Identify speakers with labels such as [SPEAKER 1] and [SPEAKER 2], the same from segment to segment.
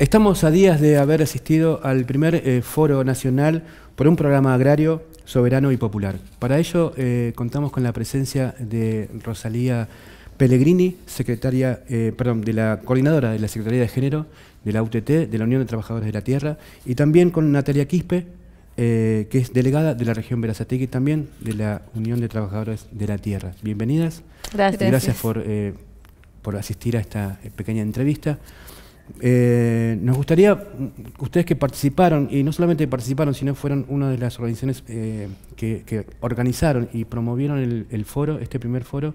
[SPEAKER 1] Estamos a días de haber asistido al primer eh, foro nacional por un programa agrario soberano y popular. Para ello eh, contamos con la presencia de Rosalía Pellegrini, secretaria, eh, de la coordinadora de la Secretaría de Género de la UTT, de la Unión de Trabajadores de la Tierra, y también con Natalia Quispe, que es delegada de la región y también de la Unión de Trabajadores de la Tierra. Bienvenidas. Gracias. Gracias por, por asistir a esta pequeña entrevista. Eh, nos gustaría, ustedes que participaron, y no solamente participaron, sino fueron una de las organizaciones eh, que, organizaron y promovieron el, foro, este primer foro,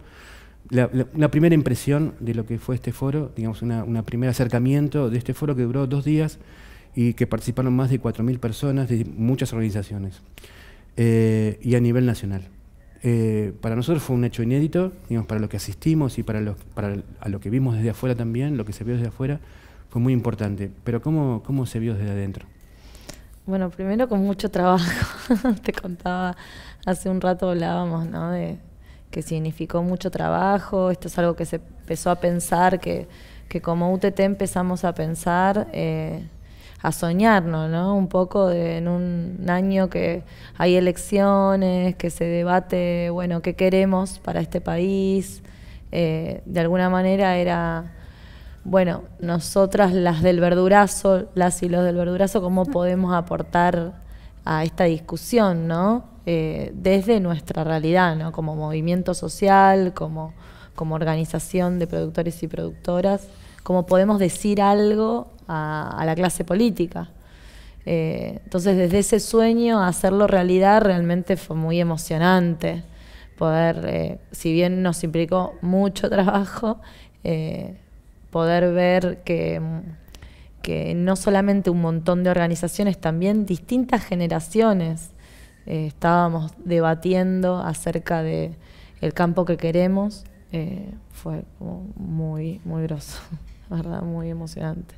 [SPEAKER 1] la, primera impresión de lo que fue este foro, digamos, un primer acercamiento de este foro que duró dos días y que participaron más de 4.000 personas de muchas organizaciones eh, y a nivel nacional. para nosotros fue un hecho inédito, digamos, para los que asistimos y para, para a lo que vimos desde afuera también, lo que se vio desde afuera, fue muy importante. Pero ¿cómo, cómo se vio desde adentro?
[SPEAKER 2] Bueno, primero con mucho trabajo. Te contaba, hace un rato hablábamos, ¿no? De que significó mucho trabajo. Esto es algo que se empezó a pensar, que, que como UTT empezamos a pensar, eh, a soñarnos, ¿no? Un poco en un año que hay elecciones, que se debate, bueno, qué queremos para este país. Eh, de alguna manera era bueno, nosotras las del verdurazo, las y los del verdurazo, cómo mm. podemos aportar a esta discusión, ¿no? Eh, desde nuestra realidad, ¿no? Como movimiento social, como, organización de productores y productoras, cómo podemos decir algo a, la clase política. Eh, entonces, desde ese sueño hacerlo realidad realmente fue muy emocionante. Poder, eh, si bien nos implicó mucho trabajo, poder ver que, no solamente un montón de organizaciones, también distintas generaciones eh, estábamos debatiendo acerca de campo que queremos. Eh, fue muy, muy grosso, verdad, muy emocionante.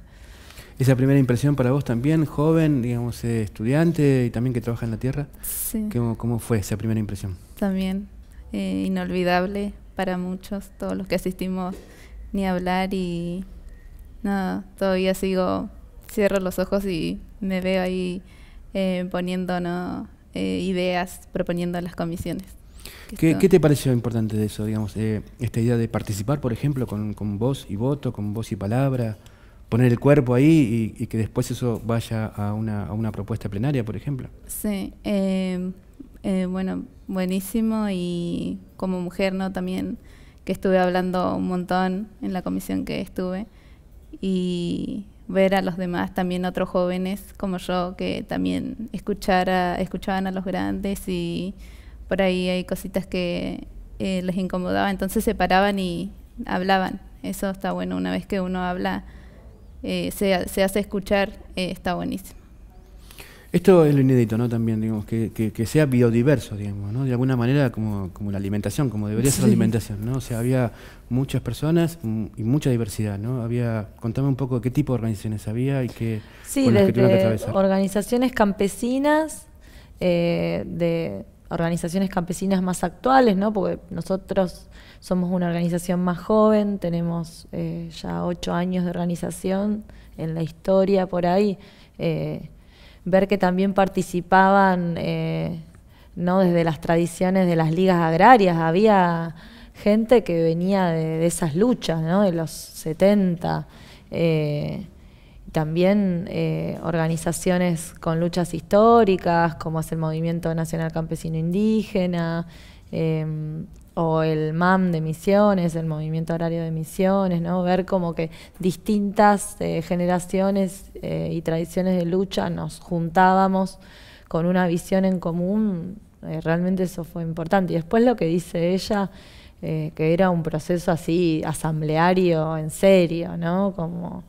[SPEAKER 1] ¿Esa primera impresión para vos también, joven, digamos, eh, estudiante y también que trabaja en la tierra? Sí. ¿Cómo, fue esa primera impresión?
[SPEAKER 3] También inolvidable para muchos, todos los que asistimos ni hablar y nada, todavía sigo, cierro los ojos y me veo ahí eh, poniendo eh, ideas, proponiendo las comisiones. ¿Qué, te
[SPEAKER 1] pareció importante de eso, digamos, eh, esta idea de participar, por ejemplo, con, voz y voto, con voz y palabra, poner el cuerpo ahí y, que después eso vaya a una, propuesta plenaria, por ejemplo?
[SPEAKER 3] Sí, eh, bueno, buenísimo y como mujer, ¿no? También que estuve hablando un montón en la comisión que estuve y ver a los demás también otros jóvenes como yo que también escuchara escuchaban a los grandes y por ahí hay cositas que eh, les incomodaba entonces se paraban y hablaban eso está bueno una vez que uno habla eh, se, hace escuchar eh, está buenísimo
[SPEAKER 1] esto es lo inédito, ¿no? También, digamos, que, que, sea biodiverso, digamos, ¿no? De alguna manera como, como la alimentación, como debería ser la alimentación, ¿no? O sea, había muchas personas mm, y mucha diversidad, ¿no? Había, contame un poco qué tipo de organizaciones había y qué...
[SPEAKER 2] Sí, con que que organizaciones campesinas, eh, de organizaciones campesinas más actuales, ¿no? Porque nosotros somos una organización más joven, tenemos eh, ya ocho años de organización en la historia por ahí, eh, ver que también participaban eh, no desde las tradiciones de las ligas agrarias, había gente que venía de, esas luchas, ¿no? de los 70, eh, también eh, organizaciones con luchas históricas, como es el Movimiento Nacional Campesino Indígena, o el MAM de Misiones, el Movimiento Horario de Misiones, ¿no? Ver como que distintas eh, generaciones eh, y tradiciones de lucha nos juntábamos con una visión en común, eh, realmente eso fue importante. Y después lo que dice ella, que era un proceso así asambleario, en serio, ¿no? Como,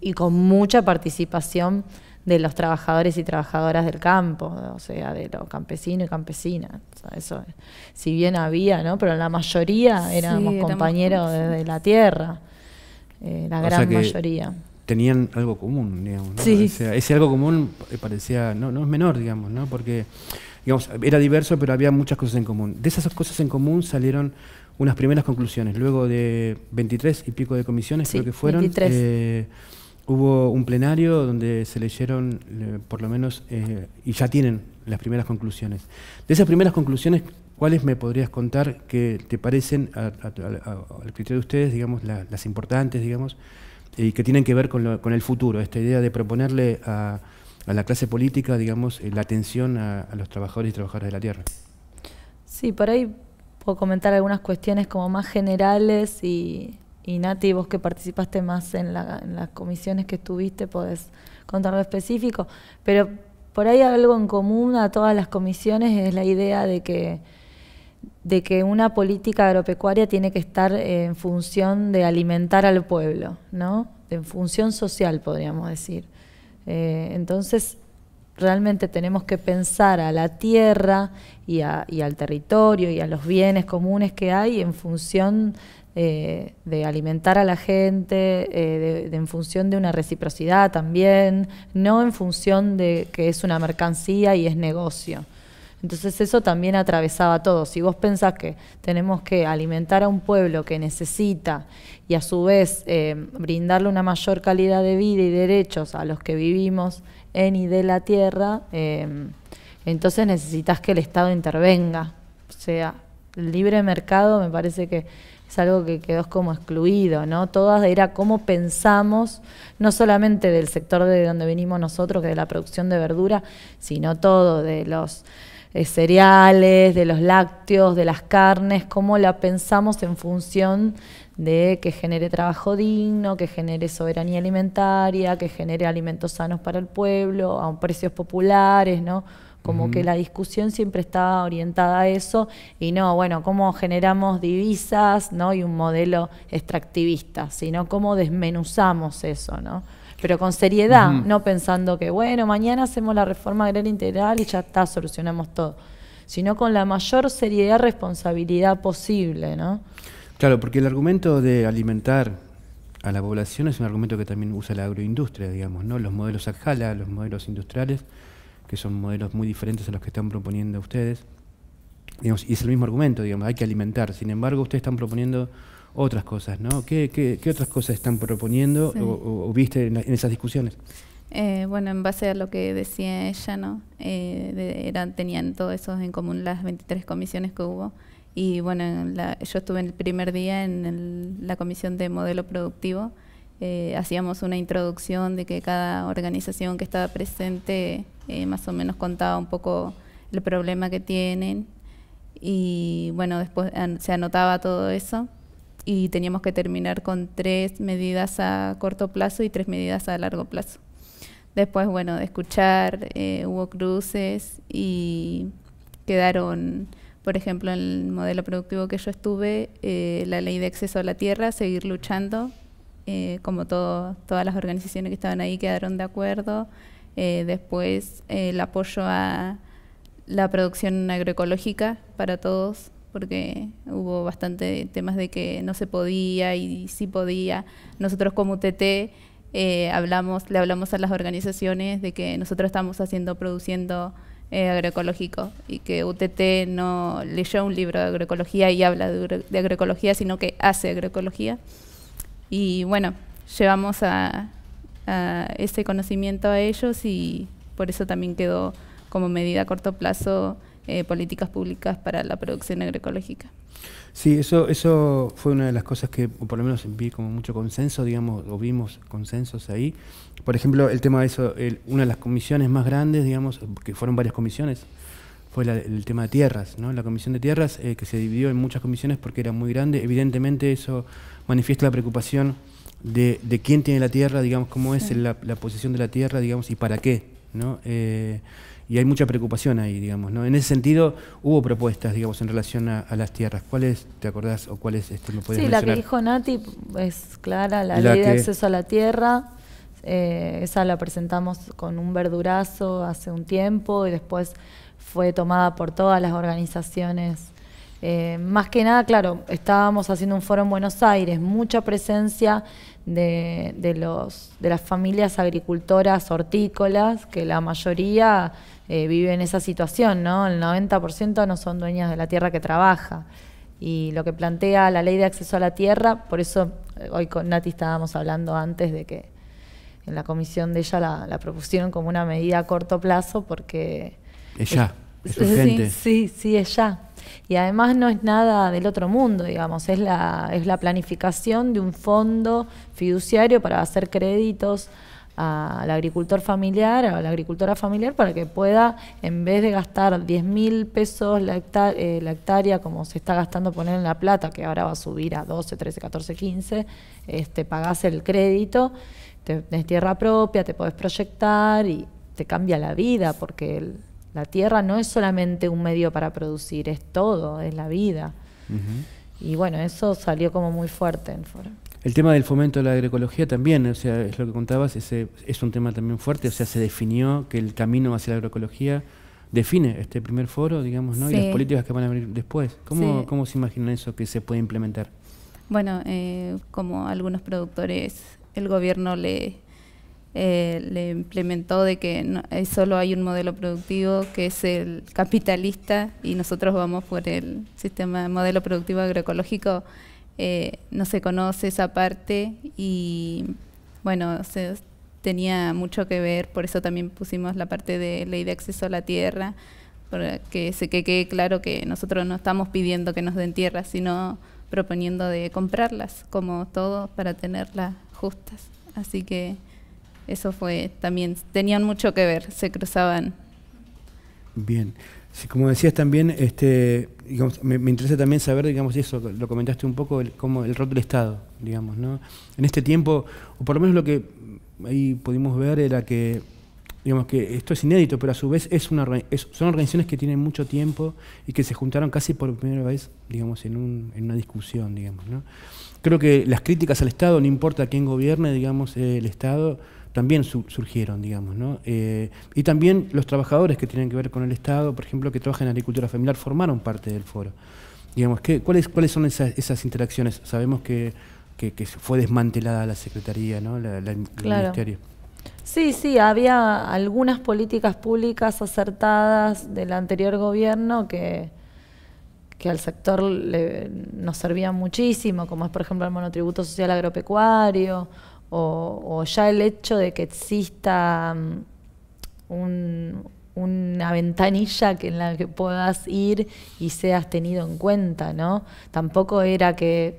[SPEAKER 2] y con mucha participación de los trabajadores y trabajadoras del campo, o sea, de los campesinos y campesinas. eso, si bien había, ¿no? Pero la mayoría éramos compañeros de la tierra, eh, la gran mayoría.
[SPEAKER 1] Tenían algo común, digamos. O sea, ese algo común eh, parecía, no, no es menor, digamos, ¿no? Porque digamos, era diverso, pero había muchas cosas en común. De esas cosas en común salieron unas primeras conclusiones. Luego de 23 y pico de comisiones, creo que fueron hubo un plenario donde se leyeron, por lo menos, eh, y ya tienen las primeras conclusiones. De esas primeras conclusiones, ¿cuáles me podrías contar que te parecen, al criterio de ustedes, digamos, las importantes, digamos, y que tienen que ver con, con, el futuro? Esta idea de proponerle a, la clase política, digamos, eh, la atención a, los trabajadores y trabajadoras de la tierra.
[SPEAKER 2] Sí, por ahí puedo comentar algunas cuestiones como más generales y y Nati, vos que participaste más en, las comisiones que estuviste, podés contar lo específico. Pero por ahí algo en común a todas las comisiones es la idea de que, de que una política agropecuaria tiene que estar en función de alimentar al pueblo, ¿no? En función social, podríamos decir. Eh, entonces, realmente tenemos que pensar a la tierra y, al territorio y a los bienes comunes que hay en función eh, de alimentar a la gente eh, de, en función de una reciprocidad también, no en función de que es una mercancía y es negocio. Entonces eso también atravesaba todo. Si vos pensás que tenemos que alimentar a un pueblo que necesita y a su vez eh, brindarle una mayor calidad de vida y derechos a los que vivimos en y de la tierra, entonces necesitas que el Estado intervenga. O sea, el libre mercado me parece que es algo que quedó como excluido, ¿no? Todas era cómo pensamos, no solamente del sector de donde venimos nosotros, que de la producción de verdura, sino todo, de los eh, cereales, de los lácteos, de las carnes, cómo la pensamos en función de que genere trabajo digno, que genere soberanía alimentaria, que genere alimentos sanos para el pueblo, a precios populares, ¿no? Como que la discusión siempre estaba orientada a eso y no, bueno, cómo generamos divisas, ¿no? Y un modelo extractivista, sino cómo desmenuzamos eso, ¿no? Pero con seriedad, no pensando que, bueno, mañana hacemos la reforma agraria integral y ya está, solucionamos todo, sino con la mayor seriedad, responsabilidad posible, ¿no?
[SPEAKER 1] Claro, porque el argumento de alimentar a la población es un argumento que también usa la agroindustria, digamos, ¿no? Los modelos Ajala, los modelos industriales que son modelos muy diferentes a los que están proponiendo ustedes. Digamos, y es el mismo argumento, digamos, hay que alimentar. Sin embargo, ustedes están proponiendo otras cosas, ¿no? ¿Qué, otras cosas están proponiendo o, viste en, esas discusiones?
[SPEAKER 3] Eh, bueno, en base a lo que decía ella, ¿no? Eh, eran, tenían todos esos en común las 23 comisiones que hubo. Y bueno, yo estuve en el primer día en la comisión de modelo productivo eh, hacíamos una introducción de que cada organización que estaba presente eh, más o menos contaba un poco el problema que tienen y bueno, después se anotaba todo eso y teníamos que terminar con tres medidas a corto plazo y tres medidas a largo plazo. Después, bueno, de escuchar, eh, hubo cruces y quedaron, por ejemplo, el modelo productivo que yo estuve, la ley de acceso a la tierra, seguir luchando eh, como todas las organizaciones que estaban ahí quedaron de acuerdo. Eh, después eh, el apoyo a la producción agroecológica para todos, porque hubo bastante temas de que no se podía y sí podía. Nosotros como UTT le hablamos a las organizaciones de que nosotros estamos haciendo, produciendo agroecológico y que UTT no leyó un libro de agroecología y habla de agroecología, sino que hace agroecología. Y bueno, llevamos a, a ese conocimiento a ellos y por eso también quedó como medida a corto plazo eh, políticas públicas para la producción agroecológica.
[SPEAKER 1] Sí, eso, eso fue una de las cosas que por lo menos vi como mucho consenso, digamos, o vimos consensos ahí. Por ejemplo, el tema de eso, una de las comisiones más grandes, digamos, que fueron varias comisiones, fue el tema de tierras, ¿no? la comisión de tierras, eh, que se dividió en muchas comisiones porque era muy grande. Evidentemente eso manifiesta la preocupación de, quién tiene la tierra, digamos, cómo es la, la, posición de la tierra, digamos, y para qué. ¿no? Eh, y hay mucha preocupación ahí, digamos. ¿no? En ese sentido, hubo propuestas, digamos, en relación a, las tierras. ¿Cuáles te acordás o cuáles este, me puedes Sí, la que
[SPEAKER 2] dijo Nati es pues, clara, la, ley de acceso a la tierra. Eh, esa la presentamos con un verdurazo hace un tiempo y después fue tomada por todas las organizaciones. Eh, más que nada, claro, estábamos haciendo un foro en Buenos Aires, mucha presencia de, los, de las familias agricultoras hortícolas, que la mayoría eh, vive en esa situación, ¿no? El 90% no son dueñas de la tierra que trabaja. Y lo que plantea la ley de acceso a la tierra, por eso eh, hoy con Nati estábamos hablando antes de que en la comisión de ella la, la propusieron como una medida a corto plazo, porque es ya, Sí, sí, es ya. Y además no es nada del otro mundo, digamos, es la, es la planificación de un fondo fiduciario para hacer créditos al agricultor familiar, a la agricultora familiar, para que pueda, en vez de gastar 10 mil pesos eh, la, hectárea, como se está gastando poner en La Plata, que ahora va a subir a 12, 13, 14, 15, este, pagás el crédito, te, tenés tierra propia, te podés proyectar y te cambia la vida, porque la tierra no es solamente un medio para producir, es todo, es la vida. Y bueno, eso salió como muy fuerte en Foro.
[SPEAKER 1] El tema del fomento de la agroecología también, o sea, es lo que contabas, ese, es un tema también fuerte, o sea, se definió que el camino hacia la agroecología define este primer foro, digamos, ¿no? Y las políticas que van a venir después. ¿Cómo, ¿Cómo se imagina eso que se puede implementar?
[SPEAKER 3] Bueno, eh, como algunos productores, el gobierno le, eh, le implementó de que no, solo hay un modelo productivo que es el capitalista y nosotros vamos por el sistema modelo productivo agroecológico, eh, no se conoce esa parte y bueno, se, tenía mucho que ver, por eso también pusimos la parte de ley de acceso a la tierra, para que se quede claro que nosotros no estamos pidiendo que nos den tierra, sino proponiendo de comprarlas, como todo, para tenerlas justas. Así que eso fue también, tenían mucho que ver, se cruzaban.
[SPEAKER 1] Bien. como decías también, este, me, interesa también saber, digamos, eso, lo comentaste un poco, el, como el rol del Estado, digamos, ¿no? En este tiempo, o por lo menos lo que ahí pudimos ver era que, digamos, que esto es inédito, pero a su vez es una, son organizaciones que tienen mucho tiempo y que se juntaron casi por primera vez, digamos, en, una discusión, digamos, ¿no? Creo que las críticas al Estado, no importa quién gobierne, digamos, el Estado también surgieron, digamos. ¿no? Eh, y también los trabajadores que tienen que ver con el Estado, por ejemplo, que trabajan en agricultura familiar, formaron parte del foro. Digamos, ¿qué, cuáles, ¿Cuáles son esas, interacciones? Sabemos que, que, fue desmantelada la Secretaría, ¿no? el Ministerio.
[SPEAKER 2] Sí, sí, había algunas políticas públicas acertadas del anterior gobierno que, que al sector le, nos servían muchísimo, como es por ejemplo el monotributo social agropecuario o, ya el hecho de que exista mm, una ventanilla que en la que puedas ir y seas tenido en cuenta, ¿no? Tampoco era que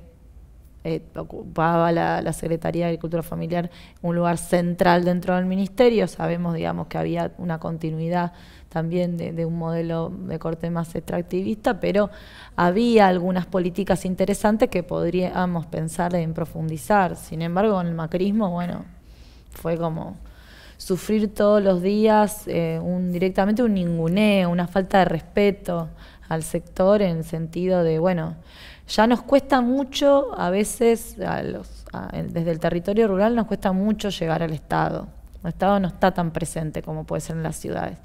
[SPEAKER 2] eh, ocupaba la, la, Secretaría de Agricultura Familiar un lugar central dentro del ministerio, sabemos, digamos, que había una continuidad también de, un modelo de corte más extractivista, pero había algunas políticas interesantes que podríamos pensar en profundizar. Sin embargo, en el macrismo, bueno, fue como sufrir todos los días eh, directamente un ninguneo, una falta de respeto al sector en el sentido de, bueno, ya nos cuesta mucho a veces, desde el territorio rural nos cuesta mucho llegar al Estado. El Estado no está tan presente como puede ser en las ciudades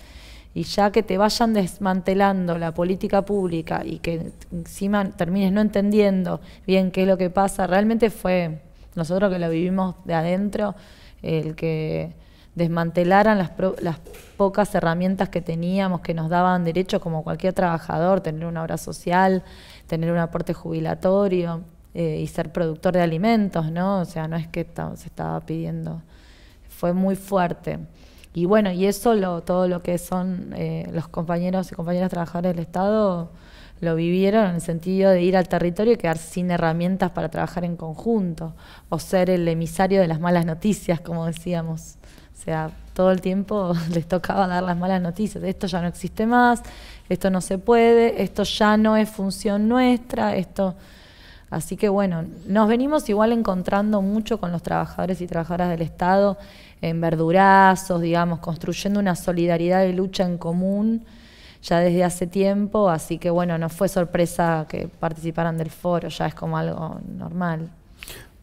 [SPEAKER 2] y ya que te vayan desmantelando la política pública y que encima termines no entendiendo bien qué es lo que pasa, realmente fue nosotros que lo vivimos de adentro, el que desmantelaran las, pocas herramientas que teníamos que nos daban derechos como cualquier trabajador, tener una obra social, tener un aporte jubilatorio eh, y ser productor de alimentos, ¿no? O sea, no es que se estaba pidiendo, fue muy fuerte. Y bueno, y eso todo lo que son eh, los compañeros y compañeras trabajadores del Estado lo vivieron en el sentido de ir al territorio y quedar sin herramientas para trabajar en conjunto, o ser el emisario de las malas noticias, como decíamos. O sea, todo el tiempo les tocaba dar las malas noticias. Esto ya no existe más, esto no se puede, esto ya no es función nuestra, esto... Así que bueno, nos venimos igual encontrando mucho con los trabajadores y trabajadoras del Estado en verdurazos, digamos, construyendo una solidaridad de lucha en común ya desde hace tiempo, así que bueno, no fue sorpresa que participaran del foro, ya es como algo normal.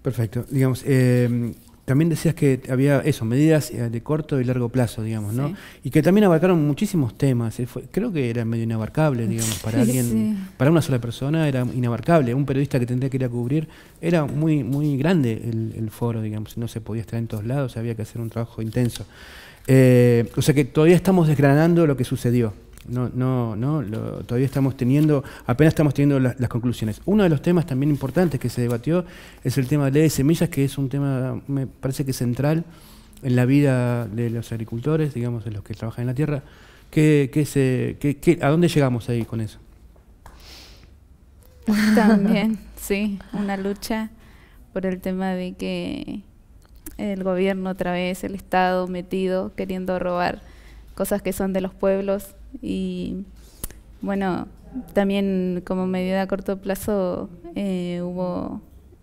[SPEAKER 1] Perfecto. Digamos, eh, también decías que había eso, medidas eh, de corto y largo plazo, digamos, ¿no? Y que también abarcaron muchísimos temas. Eh, creo que era medio inabarcable, digamos, para alguien, para una sola persona era inabarcable. Un periodista que tendría que ir a cubrir, era muy, muy grande el, foro, digamos, no se podía estar en todos lados, había que hacer un trabajo intenso. Eh, o sea que todavía estamos desgranando lo que sucedió. No, no, no, todavía estamos teniendo, apenas estamos teniendo las conclusiones. Uno de los temas también importantes que se debatió es el tema de la ley de semillas, que es un tema, me parece que central en la vida de los agricultores, digamos, de los que trabajan en la tierra. se, ¿A dónde llegamos ahí con eso?
[SPEAKER 3] También, sí, una lucha por el tema de que el gobierno otra vez, el Estado metido, queriendo robar cosas que son de los pueblos y bueno, también como medida a corto plazo eh, hubo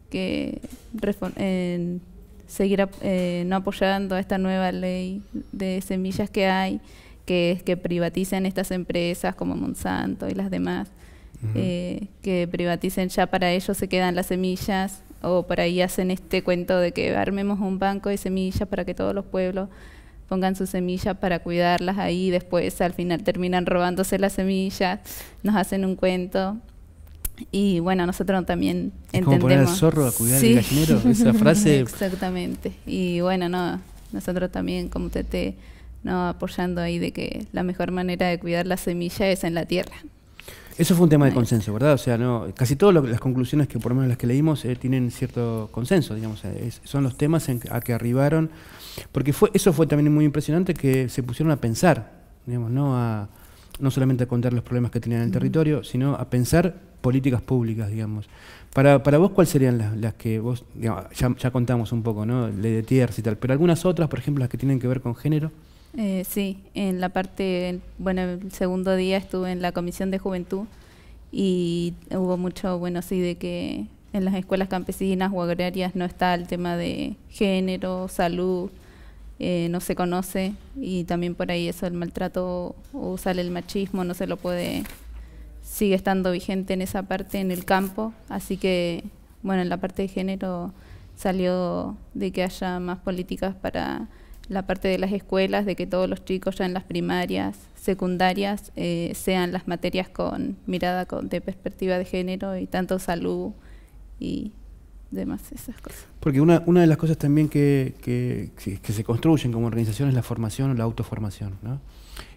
[SPEAKER 3] que seguir eh, no apoyando a esta nueva ley de semillas que hay, que es que privaticen estas empresas como Monsanto y las demás, eh, que privaticen ya para ellos se quedan las semillas o por ahí hacen este cuento de que armemos un banco de semillas para que todos los pueblos pongan sus semillas para cuidarlas ahí, después al final terminan robándose las semillas, nos hacen un cuento. Y bueno, nosotros también entendemos. Como poner al zorro a cuidar el gallinero, esa frase. Exactamente. Y bueno, nosotros también como TT, no apoyando ahí de que la mejor manera de cuidar la semilla es en la tierra.
[SPEAKER 1] Eso fue un tema de consenso, ¿verdad? O sea, no, casi todas las conclusiones que por lo menos las que leímos eh, tienen cierto consenso, digamos, eh, son los temas en, a que arribaron, porque fue, eso fue también muy impresionante que se pusieron a pensar, digamos, no no solamente a contar los problemas que tenían en el territorio, sino a pensar políticas públicas, digamos. Para, para vos, ¿cuáles serían las, que vos, digamos, ya, contamos un poco, ¿no? Le de tierras y tal, pero algunas otras, por ejemplo, las que tienen que ver con género?
[SPEAKER 3] Eh, sí, en la parte, bueno, el segundo día estuve en la Comisión de Juventud y hubo mucho, bueno, sí, de que en las escuelas campesinas o agrarias no está el tema de género, salud, eh, no se conoce y también por ahí eso, el maltrato o sale el machismo, no se lo puede, sigue estando vigente en esa parte, en el campo, así que, bueno, en la parte de género salió de que haya más políticas para la parte de las escuelas, de que todos los chicos ya en las primarias, secundarias, eh, sean las materias con mirada con, de perspectiva de género y tanto salud y demás esas cosas.
[SPEAKER 1] Porque una, una de las cosas también que, que, que se construyen como organización es la formación o la autoformación, ¿no?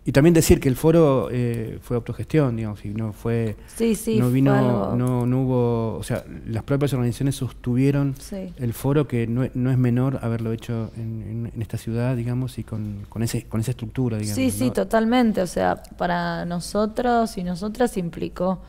[SPEAKER 1] Y también decir que el foro eh, fue autogestión, digamos, y no fue. Sí, sí, no vino, no, hubo. O sea, las propias organizaciones sostuvieron el foro, que no, es menor haberlo hecho en, esta ciudad, digamos, y con, con, ese, con esa estructura, digamos. Sí, sí,
[SPEAKER 2] totalmente. O sea, para nosotros y nosotras implicó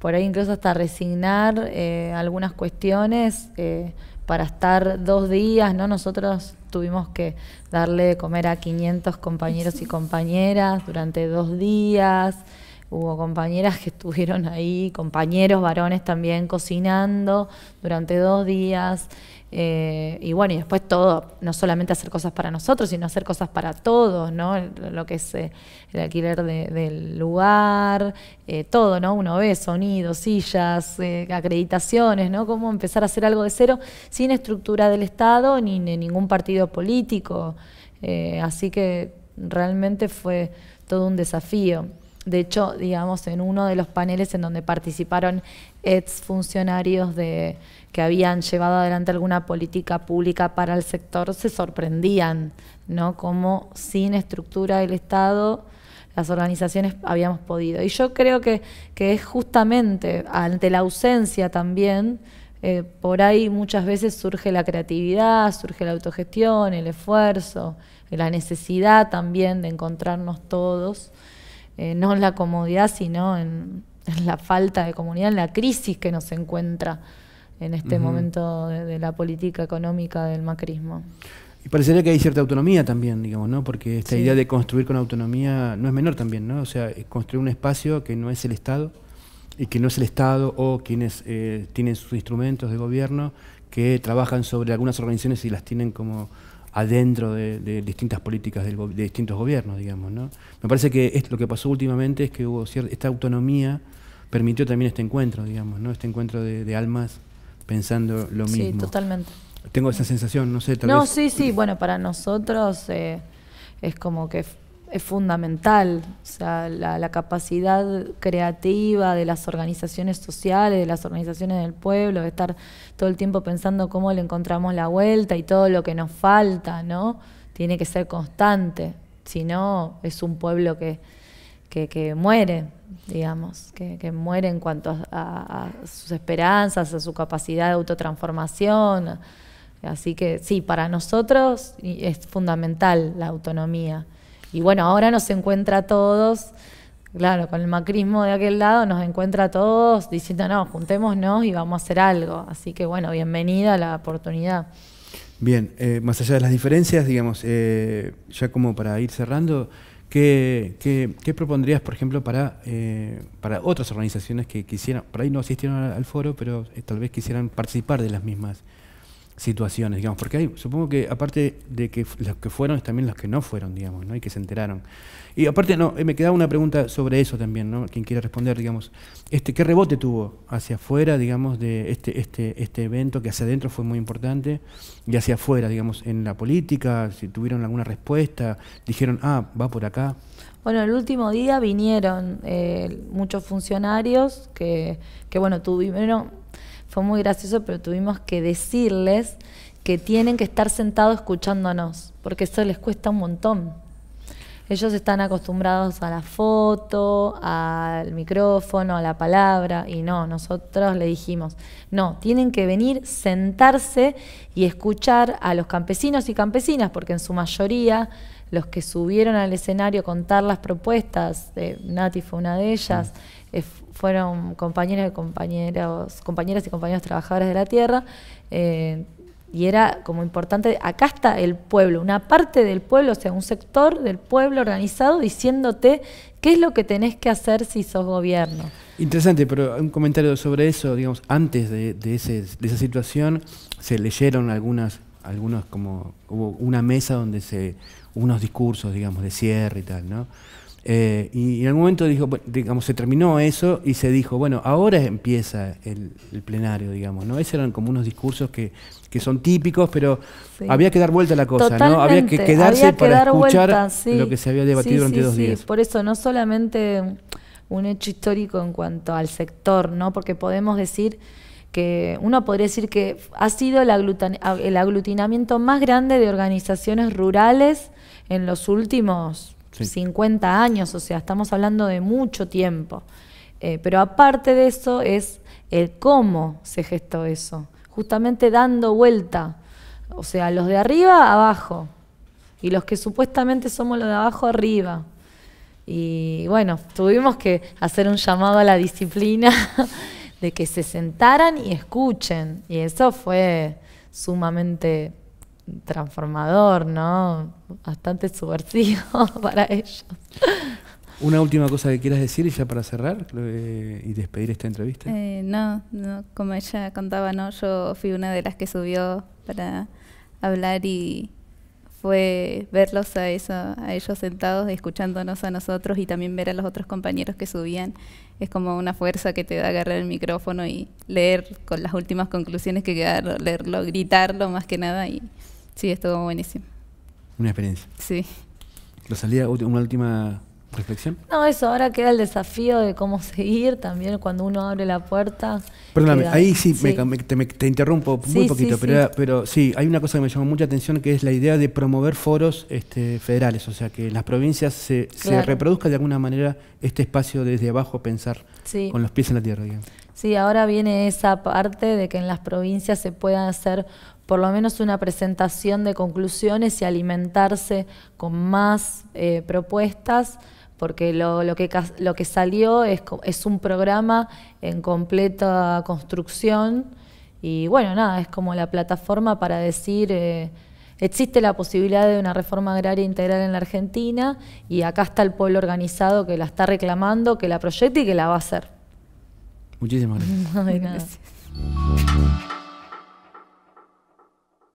[SPEAKER 2] por ahí incluso hasta resignar eh, algunas cuestiones eh, para estar dos días, ¿no? Nosotros tuvimos que darle de comer a 500 compañeros y compañeras durante dos días. Hubo compañeras que estuvieron ahí, compañeros varones también cocinando durante dos días. Eh, y bueno, y después todo, no solamente hacer cosas para nosotros, sino hacer cosas para todos, ¿no? Lo que es eh, el alquiler del lugar, eh, todo, ¿no? Uno ve sonidos, sillas, acreditaciones, ¿no? Cómo empezar a hacer algo de cero sin estructura del Estado ni ningún partido político. así que realmente fue todo un desafío. De hecho, digamos, en uno de los paneles en donde participaron ex funcionarios de, que habían llevado adelante alguna política pública para el sector, se sorprendían, ¿no? Como sin estructura del Estado las organizaciones habíamos podido. Y yo creo que, que es justamente ante la ausencia también, eh, por ahí muchas veces surge la creatividad, surge la autogestión, el esfuerzo, la necesidad también de encontrarnos todos. Eh, no en la comodidad, sino en, la falta de comunidad, en la crisis que nos encuentra en este momento de, la política económica del macrismo.
[SPEAKER 1] Y parecería que hay cierta autonomía también, digamos, ¿no? Porque esta idea de construir con autonomía no es menor también, ¿no? O sea, construir un espacio que no es el Estado y que no es el Estado o quienes eh, tienen sus instrumentos de gobierno que trabajan sobre algunas organizaciones y las tienen como adentro de, distintas políticas de distintos gobiernos, digamos. ¿no? Me parece que lo que pasó últimamente es que hubo cierta, esta autonomía permitió también este encuentro, digamos, ¿no? este encuentro de, almas pensando lo mismo. Sí, totalmente. Tengo esa sensación, no sé, tal No, sí,
[SPEAKER 2] sí, bueno, para nosotros eh, es como que es fundamental, o sea, la, capacidad creativa de las organizaciones sociales, de las organizaciones del pueblo, de estar todo el tiempo pensando cómo le encontramos la vuelta y todo lo que nos falta, ¿no? Tiene que ser constante, si no es un pueblo que, que, muere, digamos, que, muere en cuanto a, a, sus esperanzas, a su capacidad de autotransformación. Así que sí, para nosotros es fundamental la autonomía. Y bueno, ahora nos encuentra a todos, claro, con el macrismo de aquel lado, nos encuentra a todos diciendo, no, juntémonos y vamos a hacer algo. Así que bueno, bienvenida a la oportunidad.
[SPEAKER 1] Bien, eh, más allá de las diferencias, digamos, eh, ya como para ir cerrando, ¿qué, propondrías, por ejemplo, eh, para, otras organizaciones que quisieran, por ahí no asistieron al foro, pero tal vez quisieran participar de las mismas? situaciones, digamos, porque hay, supongo que aparte de que los que fueron, es también los que no fueron, digamos, ¿no? y que se enteraron. Y aparte, no, eh, me quedaba una pregunta sobre eso también, ¿no? Quien quiere responder, digamos, este, ¿qué rebote tuvo hacia afuera, digamos, de este, este, este evento que hacia adentro fue muy importante, y hacia afuera, digamos, en la política, si tuvieron alguna respuesta, dijeron, ah, va por acá?
[SPEAKER 2] Bueno, el último día vinieron eh, muchos funcionarios que, que bueno, tuvieron fue muy gracioso, pero tuvimos que decirles que tienen que estar sentados escuchándonos, porque eso les cuesta un montón. Ellos están acostumbrados a la foto, al micrófono, a la palabra, y no, nosotros le dijimos, no, tienen que venir, sentarse y escuchar a los campesinos y campesinas, porque en su mayoría los que subieron al escenario contar las propuestas, eh, Nati fue una de ellas, mm. eh, fueron compañeras y compañeros, compañeras y compañeros trabajadores de la tierra, eh, y era como importante, acá está el pueblo, una parte del pueblo, o sea, un sector del pueblo organizado diciéndote qué es lo que tenés que hacer si sos gobierno.
[SPEAKER 1] Interesante, pero un comentario sobre eso, digamos, antes de, esa situación se leyeron algunas, algunos como, hubo una mesa donde se unos discursos, digamos, de cierre y tal, ¿no? Eh, y, en algún momento dijo, digamos, se terminó eso y se dijo, bueno, ahora empieza el, plenario, digamos, ¿no? Esos eran como unos discursos que, que son típicos, pero había que dar vuelta a la cosa, ¿no? Había que quedarse para escuchar lo que se había debatido durante dos días.
[SPEAKER 2] Por eso, no solamente un hecho histórico en cuanto al sector, ¿no? Porque podemos decir que uno podría decir que ha sido el, el aglutinamiento más grande de organizaciones rurales en los últimos 50 años, o sea, estamos hablando de mucho tiempo. Eh, pero aparte de eso es el cómo se gestó eso, justamente dando vuelta, o sea, los de arriba abajo y los que supuestamente somos los de abajo arriba. Y bueno, tuvimos que hacer un llamado a la disciplina de que se sentaran y escuchen. Y eso fue sumamente transformador, ¿no? Bastante subversivo para ellos.
[SPEAKER 1] ¿Una última cosa que quieras decir y ya para cerrar y despedir esta entrevista?
[SPEAKER 3] Eh, no, no, como ella contaba, no, yo fui una de las que subió para hablar y fue verlos a, eso, a ellos sentados, escuchándonos a nosotros y también ver a los otros compañeros que subían. Es como una fuerza que te da agarrar el micrófono y leer con las últimas conclusiones que quedaron, leerlo,
[SPEAKER 2] gritarlo más que nada y Sí, estuvo buenísimo. Una experiencia. Sí.
[SPEAKER 1] ¿Lo salía una última reflexión?
[SPEAKER 2] No, eso, ahora queda el desafío de cómo seguir también cuando uno abre la puerta. Perdóname, ahí sí, te,
[SPEAKER 1] interrumpo muy poquito, pero, sí, hay una cosa que me llamó mucha atención que es la idea de promover foros este, federales, o sea, que las provincias se, se reproduzca de alguna manera este espacio desde abajo pensar con los pies en la tierra. Digamos.
[SPEAKER 2] Sí, ahora viene esa parte de que en las provincias se pueda hacer por lo menos una presentación de conclusiones y alimentarse con más eh, propuestas, porque lo, que, lo que salió es, un programa en completa construcción y bueno, nada, es como la plataforma para decir... Eh, existe la posibilidad de una reforma agraria integral en la Argentina y acá está el pueblo organizado que la está reclamando, que la proyecta y que la va a hacer.
[SPEAKER 1] Muchísimas gracias.